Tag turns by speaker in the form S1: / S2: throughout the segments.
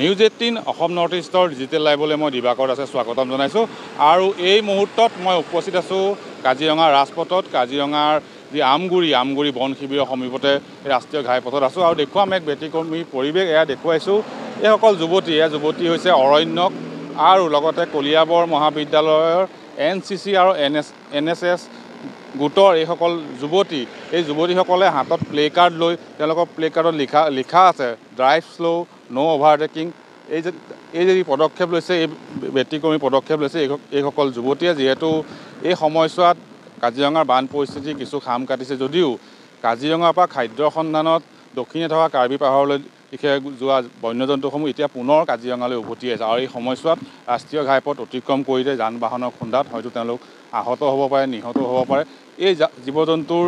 S1: news eighteen Assam north ইষ্টৰ digital লাইভলৈ মই দিবাকৰ আছে স্বাগতম জনাইছোঁ আৰু এই মুহূৰ্তত মই উপস্থিত আছোঁ কাজিৰঙা ৰাজপথত কাজিৰঙাৰ যি আমগুৰি আমগুৰি বন শিবিৰৰ সমীপতে ৰাষ্ট্ৰীয় ঘাইপথত আছোঁ আৰু দেখুৱাম এক ব্যতিক্ৰমী পৰিৱেশ এয়া দেখুৱাইছোঁ এইসকল যুৱতী এয়া যুৱতী হৈছে অৰণ্যক আৰু লগতে কলিয়াবৰ মহাবিদ্যালয়ৰ এন চি চি আৰু N S N S S গোটৰ এইসকল যুৱতী এই যুৱতীসকলে হাতত প্লে কাৰ্ড লৈ তেওঁলোকৰ প্লে কাৰ্ডত লিখা লিখা আছে ড্ৰাইভ শ্ল' ন' অভাৰটেকিং এই যে এই যে পদক্ষেপ লৈছে এই ব্যতিক্ৰমী পদক্ষেপ লৈছে এই এইসকল যুৱতীয়ে যিহেতু এই সময়ছোৱাত কাজিৰঙাৰ বান পৰিস্থিতি কিছু খাম কাটিছে যদিও কাজিৰঙাৰ পৰা খাদ্যৰ সন্ধানত দক্ষিণে থকা কাৰ্বি পাহাৰলৈ দিশে যোৱা জন্তুসমূহ এতিয়া পুনৰ কাজিৰঙালৈ উভতি আহিছে আৰু এই সময়ছোৱাত ৰাষ্ট্ৰীয় ঘাইপথ অতিক্ৰম কৰিলে যান বাহনৰ খুন্দাত হয়তো তেওঁলোক আহত হ'ব পাৰে নিহত হ'ব পাৰে এই জীৱ জন্তুৰ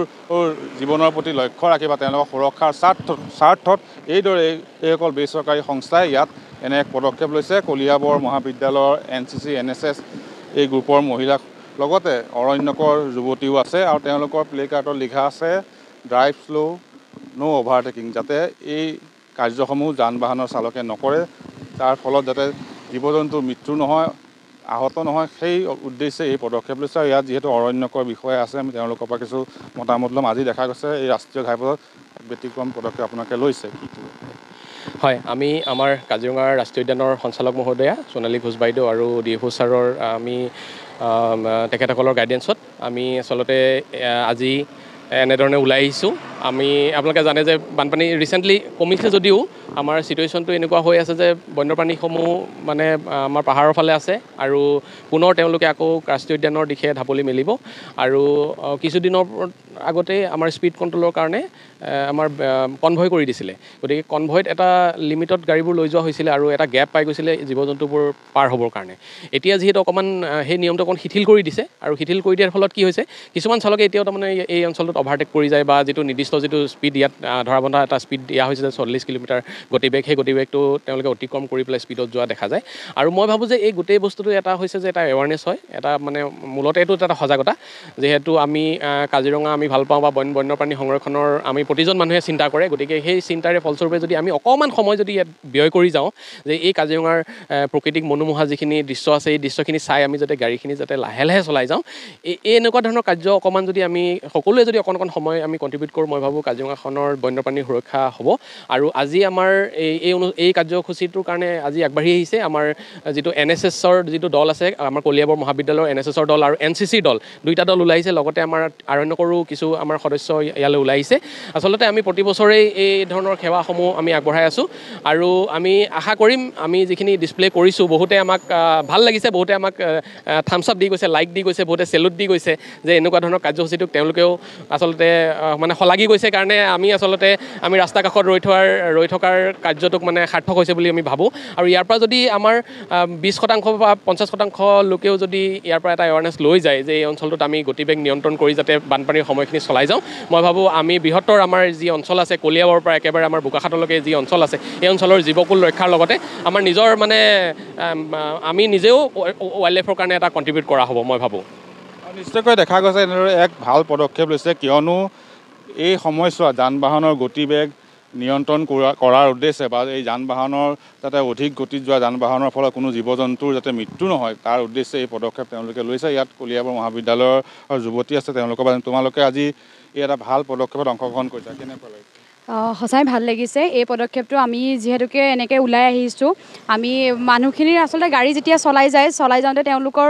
S1: জীৱনৰ প্ৰতি লক্ষ্য ৰাখি বা তেওঁলোকৰ সুৰক্ষাৰ স্বাৰ্থ স্বাৰ্থত এইদৰে এইসকল বেচৰকাৰী সংস্থাই ইয়াত এনে এক পদক্ষেপ লৈছে কলিয়াবৰ মহাবিদ্যালয়ৰ N C C N S S এই গ্ৰুপৰ মহিলা লগতে অৰণ্যকৰ যুৱতীও আছে আৰু তেওঁলোকৰ প্লে কাৰ্ডত লিখা আছে ড্ৰাইভ শ্ল' ন' অভাৰটেকিং যাতে এই কাৰ্যসমূহ যান বাহনৰ চালকে নকৰে তাৰ ফলত যাতে জীৱ জন্তুৰ মৃত্যু নহয় আহত নহয় সেই উদ্দেশ্যে এই পদক্ষেপ লৈছে আৰু ইয়াত যিহেতু অৰণ্যকৰ বিষয়া আছে আমি তেওঁলোকৰ পৰা কিছু মতামত ল'ম আজি দেখা গৈছে এই ৰাষ্ট্ৰীয় ঘাইপথত ব্যতিক্ৰম পদক্ষেপ আপোনালোকে লৈছে কি
S2: হয় আমি আমাৰ কাজিৰঙাৰ ৰাষ্ট্ৰীয় উদ্যানৰ সঞ্চালক মহোদয়া সোণালী ঘোষ বাইদেউ আৰু ডি ঘোষ ছাৰৰ আমি তেখেতসকলৰ গাইডেঞ্চত আমি আচলতে আজি এনেধৰণে ওলাই আহিছোঁ আমি আপোনালোকে জানে যে বানপানী ৰিচেণ্টলি কমিছে যদিও আমাৰ চিটুৱেশ্যনটো এনেকুৱা হৈ আছে যে বন্যপ্ৰাণীসমূহ মানে আমাৰ পাহাৰৰ ফালে আছে আৰু পুনৰ তেওঁলোকে আকৌ ৰাষ্ট্ৰীয় উদ্যানৰ দিশে ঢাপলি মেলিব আৰু কিছুদিনৰ আগতেই আমাৰ স্পীড কণ্ট্ৰলৰ কাৰণে আমাৰ কনভয় কৰি দিছিলে গতিকে কনভয়ত এটা লিমিটত গাড়ীবোৰ লৈ যোৱা হৈছিলে আৰু এটা গেপ পাই গৈছিলে জীৱ জন্তুবোৰ পাৰ হ'বৰ কাৰণে এতিয়া যিহেতু অকণমান সেই নিয়মটো অকণ শিথিল কৰি দিছে আৰু শিথিল কৰি দিয়াৰ ফলত কি হৈছে কিছুমান চালকে এতিয়াও তাৰমানে এই অঞ্চলটোত অভাৰটেক কৰি যায় বা যিটো নিৰ্দিষ্ট যিটো স্পীড ইয়াত ধৰা বন্ধা এটা স্পীড দিয়া হৈছে যে চল্লিছ কিলোমিটাৰ গতিবেগ সেই গতিবেগটো তেওঁলোকে অতিক্ৰম কৰি পেলাই স্পীডত যোৱা দেখা যায় আৰু মই ভাবোঁ যে এই গোটেই বস্তুটো এটা হৈছে যে এটা এৱাৰনেছ হয় এটা মানে মূলতে এইটো এটা সজাগতা যিহেতু আমি কাজিৰঙা আমি ভাল পাওঁ বা বন বন্যপ্ৰাণী সংৰক্ষণৰ আমি প্ৰতিজন মানুহে চিন্তা কৰে গতিকে সেই চিন্তাৰে ফলস্বৰূপে যদি আমি অকণমান সময় যদি ইয়াত ব্যয় কৰি যাওঁ যে এই কাজিৰঙাৰ প্ৰকৃতিক মনোমোহা যিখিনি দৃশ্য আছে এই দৃশ্যখিনি চাই আমি যাতে গাড়ীখিনি যাতে লাহে লাহে চলাই যাওঁ এই এই এনেকুৱা ধৰণৰ কাৰ্য অকণমান যদি আমি সকলোৱে যদি অকণ অকণ সময় আমি কণ্ট্ৰিবিউট কৰোঁ মই ভাবোঁ কাজিৰঙাখনৰ বন্যপ্ৰাণী সুৰক্ষা হ'ব আৰু আজি আমাৰ এই এই অনু এই কাৰ্যসূচীটোৰ কাৰণে আজি আগবাঢ়ি আহিছে আমাৰ যিটো এন এছ এছৰ যিটো দল আছে আমাৰ কলিয়াবৰ মহাবিদ্যালয়ৰ এন এছ এছৰ দল আৰু এন চি চিৰ দল দুইটা দল ওলাইছে লগতে আমাৰ আৰণ্য কৰোঁ কিছু আমাৰ সদস্য ইয়ালৈ ওলাইছে আচলতে আমি প্ৰতি বছৰেই এই ধৰণৰ সেৱাসমূহ আমি আগবঢ়াই আছোঁ আৰু আমি আশা কৰিম আমি যিখিনি ডিছপ্লে কৰিছোঁ বহুতে আমাক ভাল লাগিছে বহুতে আমাক থামছ আপ দি গৈছে লাইক দি গৈছে বহুতে চেলুট দি গৈছে যে এনেকুৱা ধৰণৰ কাৰ্যসূচীটোক তেওঁলোকেও আচলতে মানে শলাগি গৈছে কাৰণে আমি আচলতে আমি ৰাস্তা কাষত ৰৈ থোৱাৰ ৰৈ থকাৰ কাৰ্যটোক মানে সাৰ্থক হৈছে বুলি আমি ভাবোঁ আৰু ইয়াৰ পৰা যদি আমাৰ বিছ শতাংশ বা পঞ্চাছ শতাংশ লোকেও যদি ইয়াৰ পৰা এটা এৱাৰনেছ লৈ যায় যে এই অঞ্চলটোত আমি গতিবেগ নিয়ন্ত্ৰণ কৰি যাতে বানপানীৰ সময় কামখিনি চলাই যাওঁ মই ভাবোঁ আমি বৃহত্তৰ আমাৰ যি অঞ্চল আছে কলিয়াবৰ পৰা একেবাৰে আমাৰ বোকাখাতলৈকে যি অঞ্চল আছে এই অঞ্চলৰ জীৱকুল ৰক্ষাৰ লগতে আমাৰ নিজৰ মানে আমি নিজেও ৱাইল্ড লাইফৰ কাৰণে এটা কণ্ট্ৰিবিউট কৰা হ'ব মই ভাবোঁ
S1: নিশ্চয়কৈ দেখা গৈছে এনেদৰে এক ভাল পদক্ষেপ লৈছে কিয়নো এই সময়ছোৱাত যান বাহনৰ গতিবেগ নিয়ন্ত্ৰণ কৰা কৰাৰ উদ্দেশ্যে বা এই যান বাহনৰ যাতে অধিক গতিত যোৱা যান বাহনৰ ফলত কোনো জীৱ জন্তুৰ যাতে মৃত্যু নহয় তাৰ উদ্দেশ্যে এই পদক্ষেপ তেওঁলোকে লৈছে ইয়াত কলিয়াবৰ মহাবিদ্যালয়ৰ যুৱতী আছে তেওঁলোকৰ তোমালোকে আজি এই এটা ভাল পদক্ষেপত অংশগ্ৰহণ কৰিছা কেনেকুৱা লাগিছে
S2: সঁচাই ভাল লাগিছে এই পদক্ষেপটো আমি যিহেতুকে এনেকৈ ওলাই আহিছোঁ আমি মানুহখিনিৰ আচলতে গাড়ী যেতিয়া চলাই যায় চলাই যাওঁতে তেওঁলোকৰ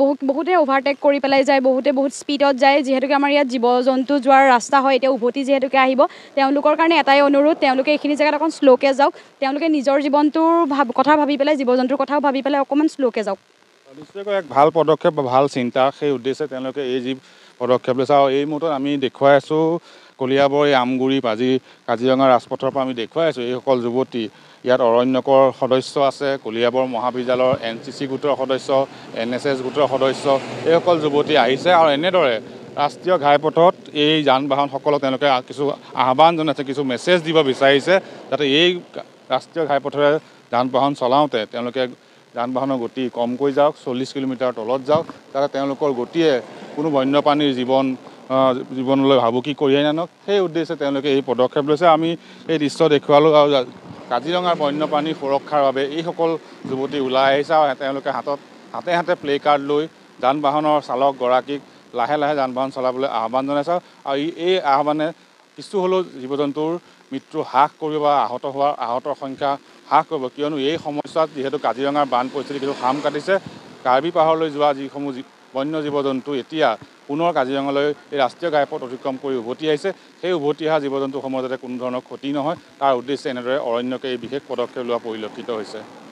S2: বহু বহুতে অভাৰটেক কৰি পেলাই যায় বহুতে বহুত স্পীডত যায় যিহেতুকে আমাৰ ইয়াত জীৱ জন্তু যোৱাৰ ৰাস্তা হয় এতিয়া উভতি যিহেতুকে আহিব তেওঁলোকৰ কাৰণে এটাই অনুৰোধ তেওঁলোকে এইখিনি জেগাত অকণ শ্ল'কে যাওক তেওঁলোকে নিজৰ জীৱনটোৰ ভাব কথা ভাবি পেলাই জীৱ জন্তুৰ কথাও ভাবি পেলাই অকণমান শ্ল'কে যাওক
S1: নিশ্চয়কৈ এক ভাল পদক্ষেপ বা ভাল চিন্তা সেই উদ্দেশ্যে তেওঁলোকে এই যি পদক্ষেপ লৈছে আৰু এই মুহূৰ্তত আমি দেখুৱাই আছোঁ কলিয়াবৰ এই আমগুৰি পাজি কাজিৰঙা ৰাজপথৰ পৰা আমি দেখুৱাই আছোঁ এইসকল যুৱতী ইয়াত অৰণ্যকৰ সদস্য আছে কলিয়াবৰ মহাবিদ্যালয়ৰ এন চি চি গোটৰ সদস্য এন এছ এছ গোটৰ সদস্য এইসকল যুৱতী আহিছে আৰু এনেদৰে ৰাষ্ট্ৰীয় ঘাইপথত এই যান বাহনসকলক তেওঁলোকে কিছু আহ্বান জনাইছে কিছু মেছেজ দিব বিচাৰিছে যাতে এই ৰাষ্ট্ৰীয় ঘাইপথেৰে যান বাহন চলাওঁতে তেওঁলোকে যান বাহনৰ গতি কমকৈ যাওক চল্লিছ কিলোমিটাৰ তলত যাওক যাতে তেওঁলোকৰ গতিয়ে কোনো বন্যপ্ৰাণীৰ জীৱন জীৱনলৈ ভাবুকি কঢ়িয়াই নানক সেই উদ্দেশ্যে তেওঁলোকে এই পদক্ষেপ লৈছে আমি এই দৃশ্য দেখুৱালোঁ আৰু কাজিৰঙাৰ বন্যপ্ৰাণী সুৰক্ষাৰ বাবে এইসকল যুৱতী ওলাই আহিছে আৰু তেওঁলোকে হাতত হাতে হাতে প্লে কাৰ্ড লৈ যান বাহনৰ চালকগৰাকীক লাহে লাহে যান বাহন চলাবলৈ আহ্বান জনাইছে আৰু এই আহ্বানে কিছু হ'লেও জীৱ জন্তুৰ মৃত্যু হ্ৰাস কৰিব বা আহত হোৱাৰ আহতৰ সংখ্যা হ্ৰাস কৰিব কিয়নো এই সময়ছোৱাত যিহেতু কাজিৰঙাৰ বান পৰিস্থিতি কিন্তু খাম কাটিছে কাৰ্বি পাহাৰলৈ যোৱা যিসমূহ বন্য জীৱ জন্তু এতিয়া পুনৰ কাজিৰঙালৈ এই ৰাষ্ট্ৰীয় ঘাইপথ অতিক্ৰম কৰি উভতি আহিছে সেই উভতি অহা জীৱ জন্তুসমূহৰ যাতে কোনো ধৰণৰ ক্ষতি নহয় তাৰ উদ্দেশ্যে এনেদৰে অৰণ্যকে এই বিশেষ পদক্ষেপ লোৱা পৰিলক্ষিত হৈছে